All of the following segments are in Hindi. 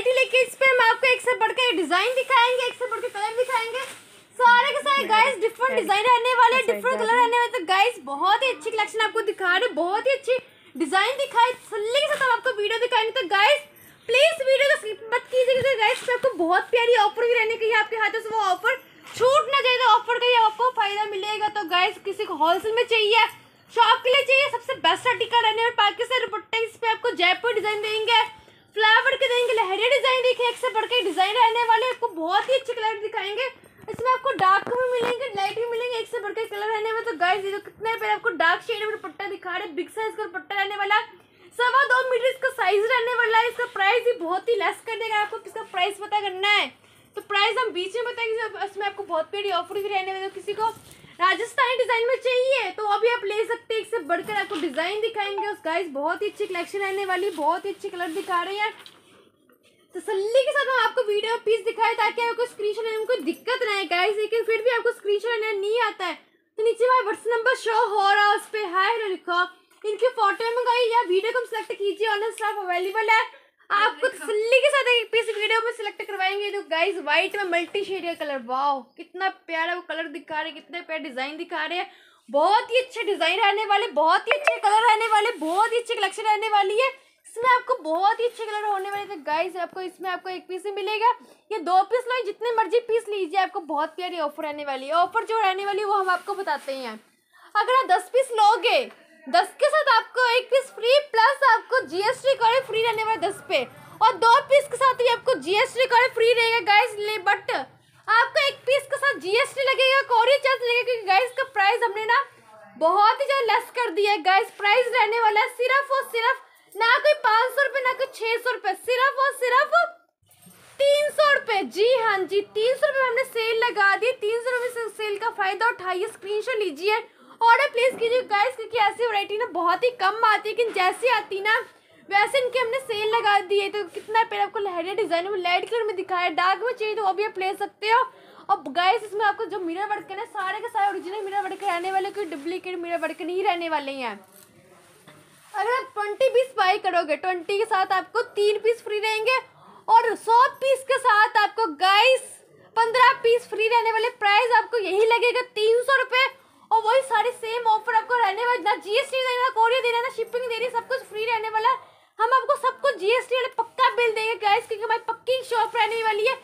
वैरायटी लेके इस पे हम आपको एक से बढ़कर डिजाइन दिखाएंगे एक से बढ़कर कलर दिखाएंगे सारे के सारे गाइस डिफरेंट डिजाइन रहने वाले हैं डिफरेंट कलर रहने वाले तो गाइस बहुत ही अच्छी कलेक्शन आपको दिखा रहे बहुत ही अच्छी डिजाइन दिखाई सल्ले के साथ हम आपको वीडियो दिखाएंगे तो गाइस प्लीज वीडियो को स्किप मत कीजिएगा क्योंकि गाइस आपको बहुत प्यारी ऑफर भी रहने की आपके हाथों से वो ऑफर छूट ना तो ऑफर का ही आपको फायदा मिलेगा तो गाइस किसी को होलसेल में चाहिए शॉप के लिए चाहिए सबसे बेस्ट आर्टिकल रहने वाले पाकिस्तान दुपट्टे इस पे आपको जयपुर डिजाइन देंगे फ्लावर के देंगे लहरिया डिज़ाइन देखिए एक से बढ़ के डिज़ाइन रहने वाले आपको बहुत ही अच्छे कलर दिखाएंगे इसमें आपको डार्क भी मिलेंगे लाइट भी मिलेंगे एक से बढ़ के कलर रहने वाले तो गाइस ये कितने पहले आपको डार्क शेड में दुपट्टा दिखा रहे बिग साइज का दुपट्टा रहने वाला सवा दो मीटर इसका साइज रहने वाला है इसका प्राइस भी बहुत ही लेस कर देगा आपको किसका प्राइस पता करना है तो प्राइस हम बीच में बताएंगे इसमें आपको बहुत बड़ी ऑफर भी रहने वाले किसी को राजस्थानी डिजाइन में चाहिए तो अभी आप ले सकते हैं इससे बढ़कर आपको डिजाइन दिखाएंगे उस गाइस बहुत ही अच्छी कलेक्शन रहने वाली बहुत ही अच्छे कलर दिखा रहे हैं तसल्ली तो के साथ हम आपको वीडियो पीस दिखाए ताकि आपको स्क्रीनशॉट लेने में कोई दिक्कत ना आए गाइस लेकिन फिर भी आपको स्क्रीनशॉट लेना नहीं आता है तो नीचे भाई व्हाट्सअप नंबर शो हो रहा है उस पर हाई लिखा इनकी फोटो मंगाइए या वीडियो को सिलेक्ट कीजिए ऑनलाइन स्टाफ अवेलेबल है आपको के साथ एक पीस वीडियो में सिलेक्ट करवाएंगे तो गाइस व्हाइट में मल्टी शेड का कलर वाओ कितना प्यारा वो कलर दिखा रहे कितने प्यारे डिजाइन दिखा रहे हैं बहुत ही अच्छे डिजाइन रहने वाले बहुत ही अच्छे कलर रहने वाले बहुत ही अच्छे कलेक्शन रहने वाली है इसमें आपको बहुत ही अच्छे कलर होने वाले थे गाइस आपको इसमें आपको एक पीस ही मिलेगा ये दो पीस लो जितने मर्जी पीस लीजिए आपको बहुत प्यारी ऑफर रहने वाली है ऑफर जो रहने वाली है वो हम आपको बताते हैं अगर आप दस पीस लोगे दस के साथ आपको एक पीस फ्री प्लस आपको जीएसटी करे फ्री रहने वाले दस पे और दो पीस के साथ ही आपको जीएसटी करे फ्री रहेगा गाइस ले बट आपको एक पीस के साथ जीएसटी लगेगा कोरी चार्ज लगेगा क्योंकि गाइस का प्राइस हमने ना बहुत ही ज़्यादा लेस कर दिया है गाइस प्राइस रहने वाला है सिर्फ और सिर्फ ना कोई पाँच सौ रुपये ना कोई छः सौ रुपये सिर्फ और सिर्फ तीन सौ रुपये जी हाँ जी तीन सौ रुपये हमने सेल लगा दी तीन सौ रुपये से सेल का फ़ायदा उठाइए स्क्रीनशॉट लीजिए ऑर्डर प्लेस कीजिए गाइस क्योंकि ऐसी वरायटी ना बहुत ही कम आती है लेकिन जैसी आती ना वैसे इनके हमने सेल लगा दी है तो कितना पेड़ आपको लहरिया डिज़ाइन में लाइट कलर में दिखाया डार्क में चाहिए तो वो भी आप ले सकते हो और गाइस इसमें आपको जो मिरर वर्क है सारे के सारे ओरिजिनल मिरर वर्क रहने वाले कोई डुप्लीकेट मिरर वर्क नहीं रहने वाले हैं अगर आप ट्वेंटी पीस बाई करोगे ट्वेंटी के साथ आपको तीन पीस फ्री रहेंगे और सौ पीस के साथ आपको गाइस पंद्रह पीस फ्री रहने वाले प्राइस आपको यही लगेगा तीन सौ रुपये वही सारे सेम ऑफर आपको रहने वाले ना जीएसटी देना कोरियर देना ना शिपिंग देनी सब कुछ फ्री रहने वाला हम आपको सब कुछ जीएसटी वाले पक्का बिल देंगे गैस क्योंकि हमारी पक्की शॉप रहने वाली है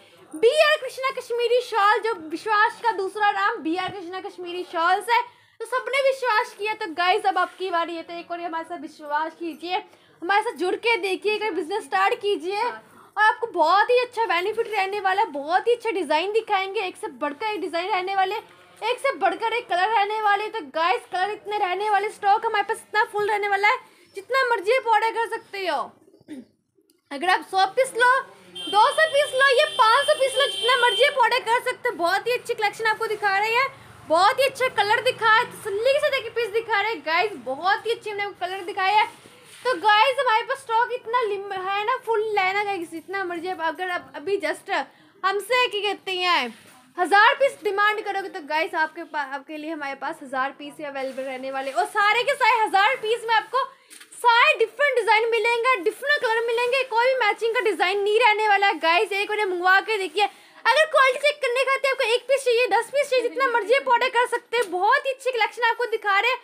B R Krishna Kashmiri shawl जो विश्वास का दूसरा नाम B R Krishna Kashmiri shawls है तो सबने विश्वास किया तो गाइस अब आपकी बारी है तो एक और हमारे साथ विश्वास कीजिए हमारे साथ जुड़ के देखिए बिजनेस स्टार्ट कीजिए और आपको बहुत ही अच्छा बेनिफिट रहने वाला है बहुत ही अच्छा डिज़ाइन दिखाएंगे एक से बढ़कर एक डिज़ाइन रहने वाले एक से बढ़कर एक कलर रहने वाले तो गाइस कलर इतने रहने वाले स्टॉक हमारे पास इतना फुल रहने वाला है जितना मर्जी आप ऑर्डर कर सकते हो अगर आप सौ पीस लो दो सौ पीस लो या पाँच सौ पीस लो जितना मर्जी आप ऑर्डर कर सकते हो बहुत ही अच्छी कलेक्शन आपको दिखा रही है बहुत ही अच्छा कलर दिखा है तसली के साथ एक पीस दिखा रहे हैं गाइस बहुत ही अच्छी हमने कलर दिखाया है तो गाइस हमारे पास स्टॉक इतना है ना फुल लेना गाइस इतना मर्जी अगर आप अभी जस्ट हमसे कहते हैं हज़ार पीस डिमांड करोगे तो गाइस आपके पास आपके लिए हमारे पास हज़ार पीस अवेलेबल रहने वाले और सारे के सारे हज़ार पीस में आपको सारे डिफरेंट डिज़ाइन मिलेंगे डिफरेंट कलर मिलेंगे कोई भी मैचिंग का डिज़ाइन नहीं रहने वाला है गाइस एक उन्हें मंगवा के देखिए अगर क्वालिटी चेक करने का आपको एक पीस चाहिए दस पीस चाहिए जितना मर्जी आप ऑर्डर कर सकते हैं बहुत ही अच्छे कलेक्शन आपको दिखा रहे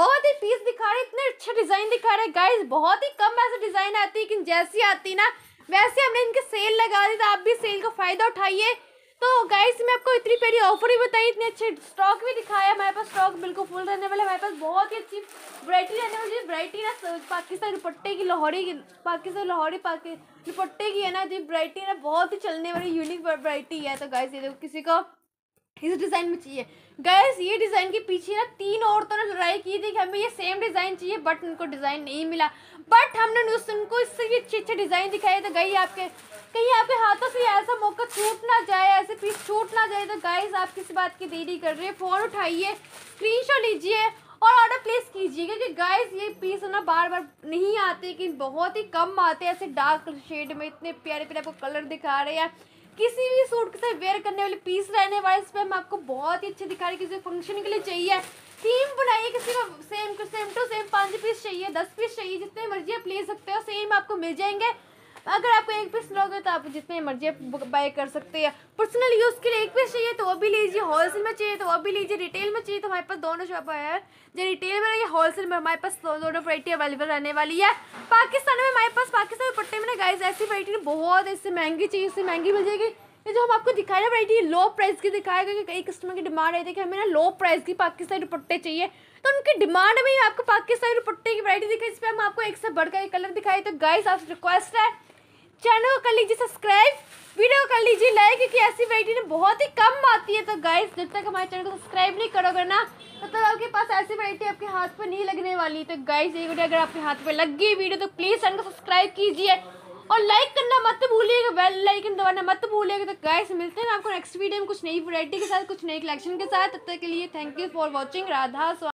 बहुत ही पीस दिखा रहे इतने अच्छे डिज़ाइन दिखा रहे गाइज बहुत ही कम ऐसे डिज़ाइन आती है लेकिन जैसी आती ना वैसे हमने इनके सेल लगा दी तो आप भी सेल का फ़ायदा उठाइए तो गाइस मैं आपको इतनी प्यारी ऑफर भी बताई इतने अच्छे स्टॉक भी दिखाया हमारे पास स्टॉक बिल्कुल फुल रहने वाला हमारे पास बहुत ही अच्छी वरायटी रहने वाली वरायटी ना पाकिस्तान दुपट्टे की लाहौरी की पाकिस्तान लाहौरी पाकि दुपट्टे की है ना जो वरायटी ना बहुत ही चलने वाली यूनिक वरायटी है तो गाइस ये देखो किसी को इस डिज़ाइन में चाहिए गैस ये डिज़ाइन के पीछे ना तीन औरतों ने लड़ाई की थी कि हमें ये सेम डिज़ाइन चाहिए बट उनको डिज़ाइन नहीं मिला बट हमने उनको इससे ये अच्छे अच्छे डिज़ाइन दिखाए तो गई आपके कहीं आपके हाथों से ऐसा मौका छूट ना जाए ऐसे पीस छूट ना जाए तो गाइस आप किस बात की देरी कर रहे हैं फ़ोन उठाइए स्क्रीनशॉट लीजिए और ऑर्डर प्लेस कीजिए क्योंकि गाइस ये पीस ना बार बार नहीं आते कि बहुत ही कम आते ऐसे डार्क शेड में इतने प्यारे प्यारे आपको कलर दिखा रहे हैं किसी भी सूट के साथ वेयर करने वाले पीस रहने वाले इस पर मैं आपको बहुत ही अच्छे दिखा रही किसी फंक्शन के लिए चाहिए थीम बनाइए किसी को same to same to same पाँच पीस चाहिए दस पीस चाहिए जितने मर्जी आप ले सकते हो सेम आपको मिल जाएंगे अगर आपको एक पीस लोगे तो आप जितने मर्जी बाय कर सकते हैं पर्सनल यूज़ के लिए एक पीस चाहिए तो वो भी लीजिए होलसेल में चाहिए तो वो भी लीजिए रिटेल में चाहिए तो हमारे पास दोनों शॉप है जो रिटेल में रहिए होलसेल में हमारे पास दोनों वराइटी अवेलेबल रहने वाली है पाकिस्तान में हमारे पास पाकिस्तान में पट्टे में ना गाइज ऐसी वराइटी बहुत ऐसी महंगी चाहिए इससे महंगी मिल जाएगी ये जो हम आपको दिखाए ना वराइटी लो प्राइस की दिखाएगा कि कई कस्टमर की डिमांड आई थी कि हमें ना लो प्राइस की पाकिस्तानी दुपट्टे चाहिए तो उनकी डिमांड में आपको पाकिस्तानी दुपट्टे की वरायटी दिखाई इस पर हम आपको एक से बढ़कर कलर दिखाई तो गाइस आपसे रिक्वेस्ट है चैनल को कर लीजिए सब्सक्राइब वीडियो कर लीजिए लाइक क्योंकि ऐसी वैरायटी बहुत ही कम आती है तो गाइस जब तक हमारे चैनल को सब्सक्राइब नहीं करोगे ना तब तो तक आपके पास ऐसी वैरायटी आपके हाथ पर नहीं लगने वाली तो गाइस ये वीडियो अगर आपके हाथ पर लग गई वीडियो तो प्लीज़ चैनल को सब्सक्राइब कीजिए और लाइक करना मत भूलिएगा वेल लाइक दबाना मत भूलिएगा तो गाइस मिलते हैं आपको नेक्स्ट वीडियो में कुछ नई वैरायटी के साथ कुछ नई कलेक्शन के साथ तब तक के लिए thank you for watching Radha